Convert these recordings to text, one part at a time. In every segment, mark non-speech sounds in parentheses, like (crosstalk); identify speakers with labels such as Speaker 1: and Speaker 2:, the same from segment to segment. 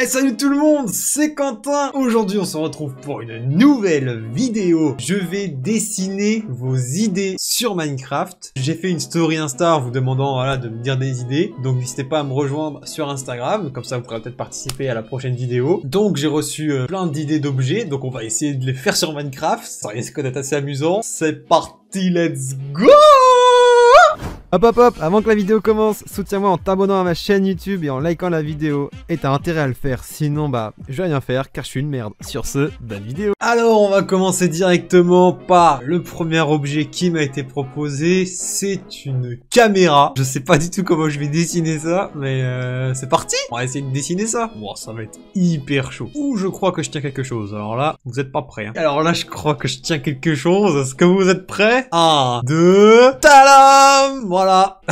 Speaker 1: Eh, salut tout le monde, c'est Quentin Aujourd'hui on se retrouve pour une nouvelle vidéo. Je vais dessiner vos idées sur Minecraft. J'ai fait une story Insta en vous demandant voilà, de me dire des idées. Donc n'hésitez pas à me rejoindre sur Instagram, comme ça vous pourrez peut-être participer à la prochaine vidéo. Donc j'ai reçu euh, plein d'idées d'objets, donc on va essayer de les faire sur Minecraft. Ça risque d'être assez amusant. C'est parti, let's go Hop hop hop, avant que la vidéo commence, soutiens-moi en t'abonnant à ma chaîne YouTube et en likant la vidéo. Et t'as intérêt à le faire, sinon bah, je vais rien faire car je suis une merde. Sur ce, bonne vidéo Alors on va commencer directement par le premier objet qui m'a été proposé, c'est une caméra. Je sais pas du tout comment je vais dessiner ça, mais euh, c'est parti On va essayer de dessiner ça. Bon, ça va être hyper chaud. Ouh, je crois que je tiens quelque chose. Alors là, vous êtes pas prêts. Hein. Alors là, je crois que je tiens quelque chose. Est-ce que vous êtes prêts 1, deux, tada voilà. (laughs)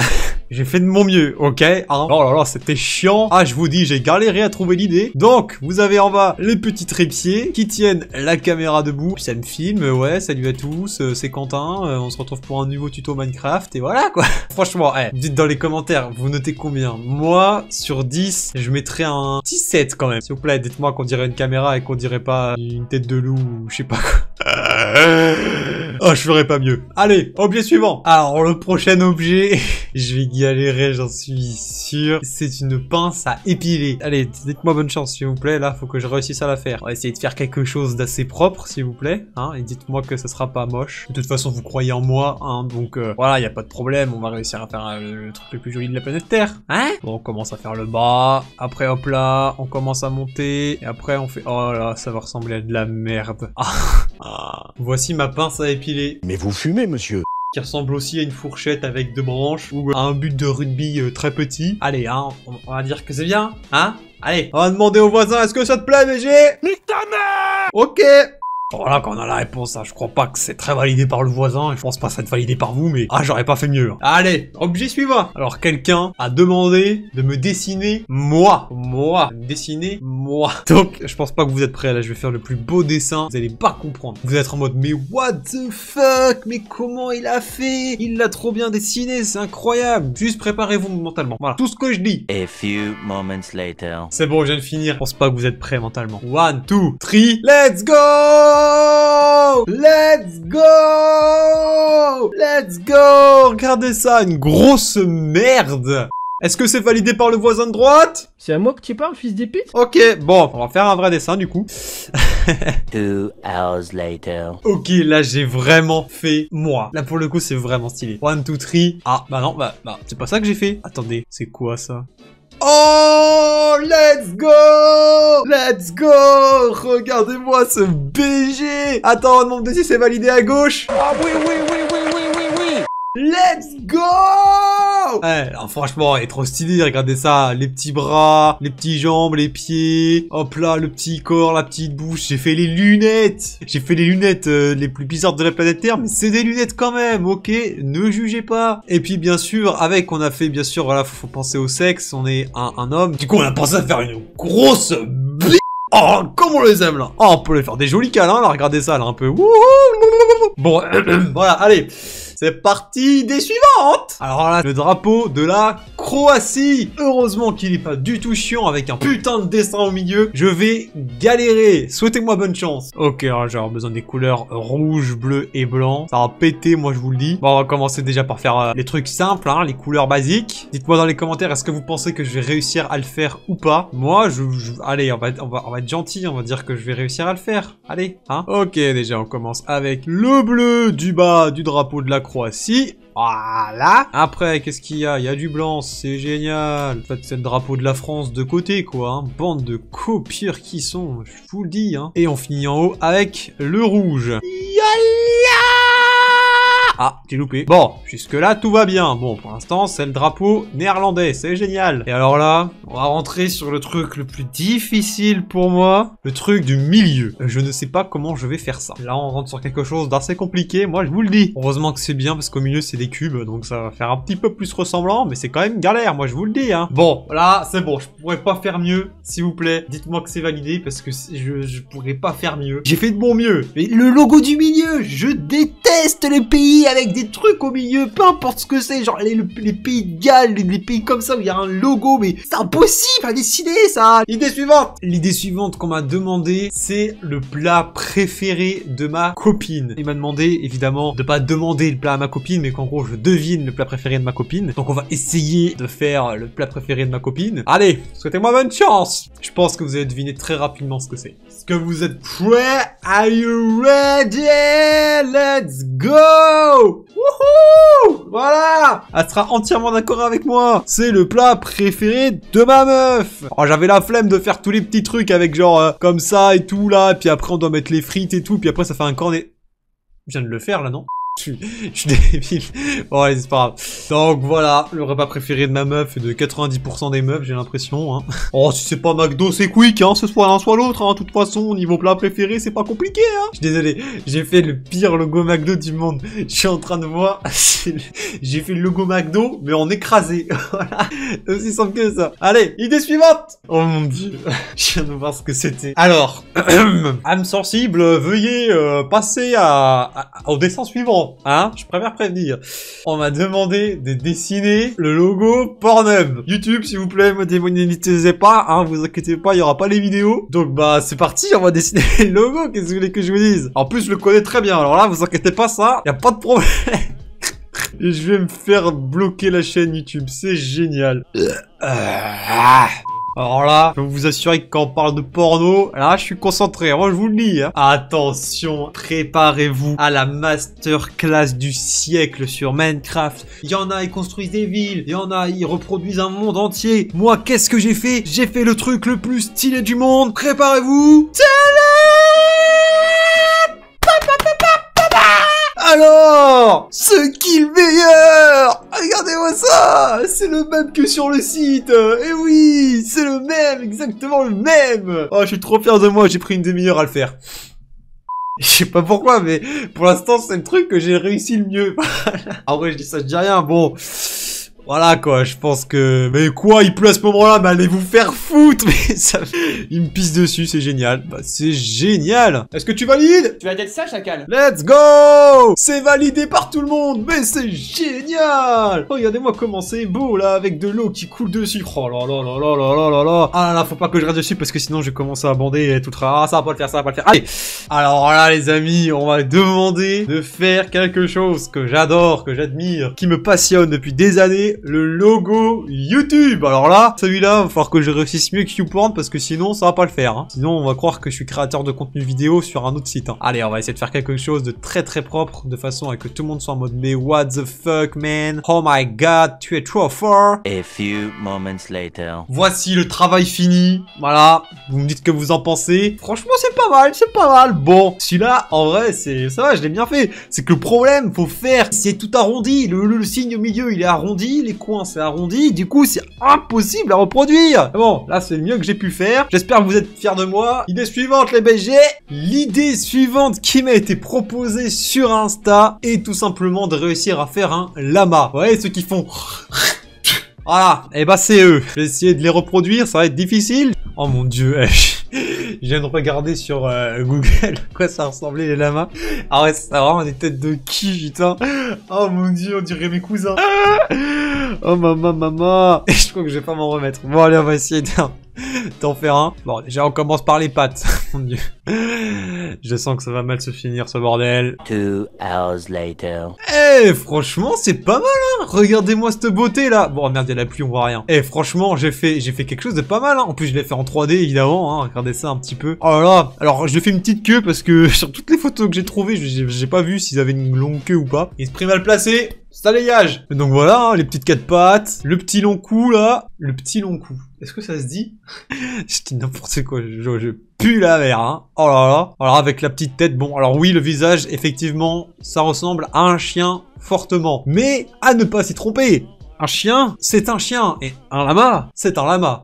Speaker 1: J'ai fait de mon mieux, ok hein. Oh là là, c'était chiant. Ah, je vous dis, j'ai galéré à trouver l'idée. Donc, vous avez en bas les petits trépieds qui tiennent la caméra debout. Ça me filme, ouais, salut à tous, euh, c'est Quentin. Euh, on se retrouve pour un nouveau tuto Minecraft et voilà quoi. (laughs) Franchement, eh, dites dans les commentaires, vous notez combien Moi, sur 10, je mettrais un petit 7 quand même. S'il vous plaît, dites-moi qu'on dirait une caméra et qu'on dirait pas une tête de loup ou je sais pas quoi. (laughs) Oh, je ferai pas mieux. Allez, objet suivant. Alors, le prochain objet, (laughs) je vais galérer, j'en suis sûr. C'est une pince à épiler. Allez, dites-moi bonne chance, s'il vous plaît. Là, faut que je réussisse à la faire. On va essayer de faire quelque chose d'assez propre, s'il vous plaît. Hein, et dites-moi que ça sera pas moche. De toute façon, vous croyez en moi, hein. Donc, voilà euh, voilà, y a pas de problème. On va réussir à faire euh, le truc le plus joli de la planète Terre. Hein bon, on commence à faire le bas. Après, hop là, on commence à monter. Et après, on fait... Oh là, ça va ressembler à de la merde. (laughs) Ah. Voici ma pince à épiler mais vous fumez, monsieur qui ressemble aussi à une fourchette avec deux branches ou à un but de rugby euh, très petit. Allez, hein, on, va dire que c'est bien, hein Allez, on va demander au voisin, est-ce que ça te plaît, BG Nique ta Ok voilà on a la réponse, hein. je crois pas que c'est très validé par le voisin, je pense pas que ça être validé par vous, mais ah j'aurais pas fait mieux. Hein. Allez, objet suivant Alors quelqu'un a demandé de me dessiner moi, moi, dessiner moi. Donc je pense pas que vous êtes prêts, là je vais faire le plus beau dessin, vous allez pas comprendre. Vous êtes en mode mais what the fuck, mais comment il a fait Il l'a trop bien dessiné, c'est incroyable Juste préparez-vous mentalement, voilà, tout ce que je dis. A few moments later. C'est bon, je viens de finir, je pense pas que vous êtes prêts mentalement. One, two, three, let's go Let's go Let's go Regardez ça, une grosse merde est-ce que c'est validé par le voisin de droite C'est à moi que tu parles, fils d'épite Ok, bon, on va faire un vrai dessin du coup. (laughs) Two hours later. Ok, là j'ai vraiment fait moi. Là pour le coup c'est vraiment stylé. One, two, three. Ah, bah non, bah, bah c'est pas ça que j'ai fait. Attendez, c'est quoi ça Oh, let's go Let's go Regardez-moi ce BG Attends, mon BG, c'est validé à gauche Ah oui, oui, oui Let's go alors franchement, elle est trop stylé, regardez ça, les petits bras, les petites jambes, les pieds, hop là, le petit corps, la petite bouche, j'ai fait les lunettes J'ai fait les lunettes euh, les plus bizarres de la planète Terre, mais c'est des lunettes quand même, ok Ne jugez pas Et puis bien sûr, avec, on a fait, bien sûr, voilà, faut, penser au sexe, on est un, un homme, du coup on a pensé à faire une grosse b... Oh, comme on les aime là Oh, on peut les faire des jolis câlins là, regardez ça là, un peu... Bon, (clears throat) voilà, allez c'est parti des suivantes Alors là, le drapeau de la Croatie Heureusement qu'il n'est pas du tout chiant avec un putain de dessin au milieu. Je vais galérer. Souhaitez-moi bonne chance. Ok, alors j'aurai besoin des couleurs rouge, bleu et blanc. Ça va péter, moi je vous le dis. Bon, on va commencer déjà par faire euh, les trucs simples, hein, les couleurs basiques. Dites-moi dans les commentaires, est-ce que vous pensez que je vais réussir à le faire ou pas Moi, je, je... Allez, on va, on, va, être gentil, on va dire que je vais réussir à le faire. Allez, hein Ok, déjà, on commence avec le bleu du bas du drapeau de la Croatie. Voilà Après, qu'est-ce qu'il y a Il y a du blanc, c'est génial En fait, c'est le drapeau de la France de côté, quoi. Hein. Bande de copieurs qui sont, je vous le dis. Hein. Et on finit en haut avec le rouge. YOLA ah, j'ai loupé. Bon, jusque-là, tout va bien. Bon, pour l'instant, c'est le drapeau néerlandais. C'est génial. Et alors là, on va rentrer sur le truc le plus difficile pour moi. Le truc du milieu. Je ne sais pas comment je vais faire ça. Là, on rentre sur quelque chose d'assez compliqué. Moi, je vous le dis. Heureusement que c'est bien parce qu'au milieu, c'est des cubes. Donc, ça va faire un petit peu plus ressemblant. Mais c'est quand même galère. Moi, je vous le dis. Hein. Bon, là, c'est bon. Je pourrais pas faire mieux. S'il vous plaît, dites-moi que c'est validé parce que je, je pourrais pas faire mieux. J'ai fait de bon mieux. Mais le logo du milieu, je déteste les pays avec des trucs au milieu, peu importe ce que c'est, genre les, pays de Galles, les, pays comme ça où il y a un logo, mais c'est impossible à décider ça L'idée suivante L'idée suivante qu'on m'a demandé, c'est le plat préféré de ma copine. Il m'a demandé évidemment de pas demander le plat à ma copine, mais qu'en gros je devine le plat préféré de ma copine. Donc on va essayer de faire le plat préféré de ma copine. Allez, souhaitez-moi bonne chance Je pense que vous allez deviner très rapidement ce que c'est. Est-ce que vous êtes prêts Are you ready Let's go voilà Elle sera entièrement d'accord avec moi C'est le plat préféré de ma meuf Oh, j'avais la flemme de faire tous les petits trucs avec genre euh, comme ça et tout là, puis après on doit mettre les frites et tout, puis après ça fait un cornet. Je viens de le faire là, non je suis, débile. Bon, allez, c'est pas grave. Donc voilà, le repas préféré de ma meuf et de 90% des meufs, j'ai l'impression. Hein. Oh, si c'est pas McDo, c'est Quick, hein, ce soit l'un soit l'autre. Hein. De toute façon, niveau plat préféré, c'est pas compliqué. Hein. Je suis désolé, j'ai fait le pire logo McDo du monde. Je suis en train de voir. (laughs) j'ai fait le logo McDo, mais en écrasé. (laughs) voilà, aussi simple que ça. Allez, idée suivante. Oh mon dieu, (laughs) je viens de voir ce que c'était. Alors, (clears throat) âme sensible, veuillez euh, passer à, à, au dessin suivant. Hein, je préfère prévenir. On m'a demandé de dessiner le logo Pornhub. YouTube, s'il vous plaît, démonétisez pas, hein, vous inquiétez pas, il y aura pas les vidéos. Donc bah c'est parti, on va dessiner (laughs) le logo, qu'est-ce que vous voulez que je vous dise En plus, je le connais très bien, alors là, vous inquiétez pas, ça, y a pas de problème. (laughs) Et je vais me faire bloquer la chaîne YouTube, c'est génial. Euh, ah. Alors là, je vous assurer que quand on parle de porno, là, je suis concentré. Hein. Moi, je vous le dis. Hein. Attention, préparez-vous à la masterclass du siècle sur Minecraft. Il y en a, ils construisent des villes. Il y en a, ils reproduisent un monde entier. Moi, qu'est-ce que j'ai fait J'ai fait le truc le plus stylé du monde. Préparez-vous. Alors, ce qu'il meilleur Regardez-moi ça C'est le même que sur le site Et eh oui C'est le même Exactement le même Oh, je suis trop fier de moi, j'ai pris une demi-heure à le faire. (laughs) Je sais pas pourquoi, mais pour l'instant, c'est le truc que j'ai réussi le mieux. (laughs) en vrai, je dis ça, je dis rien, bon... Voilà quoi, je pense que... Mais quoi, il pleut à ce moment-là, mais allez vous faire foutre (laughs) Mais ça... Il me pisse dessus, c'est génial. Bah, c'est génial Est-ce que tu valides Tu vas être ça, chacal Let's go C'est validé par tout le monde, mais c'est génial Regardez-moi comment c'est beau, là, avec de l'eau qui coule dessus. Oh là là là là là là là là Ah là là, faut pas que je reste dessus, parce que sinon je vais commencer à bander et tout Ah, ça va pas le faire, ça va pas le faire. Allez Alors là, les amis, on va demander de faire quelque chose que j'adore, que j'admire, qui me passionne depuis des années le logo YouTube. Alors là, celui-là, il va falloir que je réussisse mieux que YouPorn parce que sinon, ça va pas le faire. Hein. Sinon, on va croire que je suis créateur de contenu vidéo sur un autre site. Hein. Allez, on va essayer de faire quelque chose de très très propre de façon à que tout le monde soit en mode mais what the fuck man, oh my god, tu es trop fort. A few moments later. Voici le travail fini. Voilà, vous me dites que vous en pensez. Franchement, c'est pas mal, c'est pas mal. Bon, celui-là, en vrai, c'est ça va, je l'ai bien fait. C'est que le problème, faut faire, c'est tout arrondi. Le, le, le signe au milieu, il est arrondi les coins, c'est arrondi. Du coup, c'est impossible à reproduire. Bon, là, c'est le mieux que j'ai pu faire. J'espère que vous êtes fiers de moi. Idée suivante, les BG. L'idée suivante qui m'a été proposée sur Insta est tout simplement de réussir à faire un lama. Vous voyez, ceux qui font... (laughs) Voilà, et eh bah ben, c'est eux. Je vais de les reproduire, ça va être difficile. Oh mon dieu, (laughs) je viens de regarder sur euh, Google (laughs) quoi ça ressemblait les lamas. Ah ouais, ça vraiment des têtes de qui, putain. Oh mon dieu, on dirait mes cousins. Oh maman, maman Et je crois que je vais pas m'en remettre. Bon allez, on va essayer d'un... (laughs) T'en fais un Bon, déjà, on commence par les pattes. (laughs) Mon dieu. Je sens que ça va mal se finir, ce bordel. Two hours later. Eh, franchement, c'est pas mal, hein Regardez-moi cette beauté, là Bon, oh, merde, il y a la pluie, on voit rien. Eh, franchement, j'ai fait, j'ai fait quelque chose de pas mal, hein En plus, je l'ai fait en 3D, évidemment, hein Regardez ça un petit peu. Oh là là Alors, je fais une petite queue, parce que (laughs) sur toutes les photos que j'ai trouvées, j'ai pas vu s'ils avaient une longue queue ou pas. Esprit mal placé, salayage Donc voilà, hein, les petites quatre pattes, le petit long cou, là. Le petit long cou. Est-ce que ça se dit (laughs) Je n'importe quoi, je, pue la mer, hein. Oh là là. Alors avec la petite tête, bon, alors oui, le visage, effectivement, ça ressemble à un chien fortement. Mais à ne pas s'y tromper Un chien, c'est un chien. Et un lama, c'est un lama.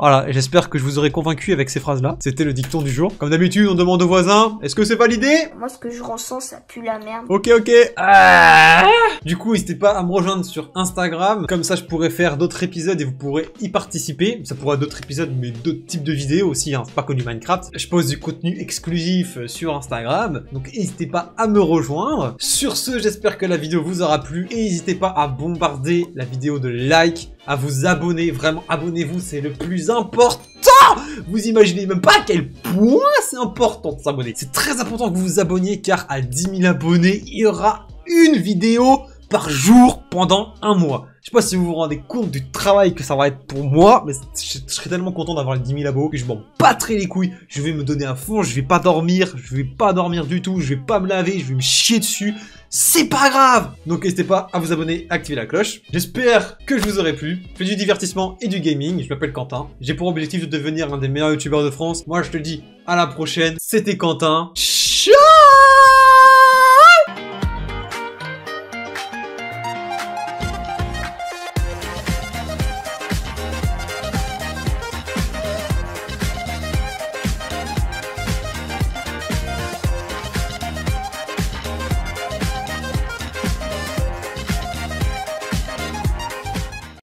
Speaker 1: Voilà, j'espère que je vous aurai convaincu avec ces phrases-là. C'était le dicton du jour. Comme d'habitude, on demande aux voisins, est-ce que c'est validé Moi, ce que je ressens, ça pue la merde. Ok, ok. Ah. du coup, n'hésitez pas à me rejoindre sur Instagram. Comme ça, je pourrais faire d'autres épisodes et vous pourrez y participer. Ça pourra d'autres épisodes, mais d'autres types de vidéos aussi. Hein. C'est pas que du Minecraft. Je pose du contenu exclusif euh, sur Instagram. Donc, n'hésitez pas à me rejoindre. Sur ce, j'espère que la vidéo vous aura plu. Et n'hésitez pas à bombarder la vidéo de like, à vous abonner. Vraiment, abonnez-vous, c'est le plus important Vous imaginez même pas à quel point c'est important de s'abonner. C'est très important que vous vous abonniez car à 10 000 abonnés, il y aura une vidéo par jour pendant un mois. Je sais pas si vous vous rendez compte du travail que ça va être pour moi, mais je, serais tellement content d'avoir les 10 000 abos que je m'en battrai les couilles. Je vais me donner un fond, je vais pas dormir, je vais pas dormir du tout, je vais pas me laver, je vais me chier dessus. C'est pas grave Donc n'hésitez pas à vous abonner, activer la cloche. J'espère que je vous aurai plu. Je fais du divertissement et du gaming, je m'appelle Quentin. J'ai pour objectif de devenir un des meilleurs youtubeurs de France. Moi je te dis à la prochaine, c'était Quentin. Ciao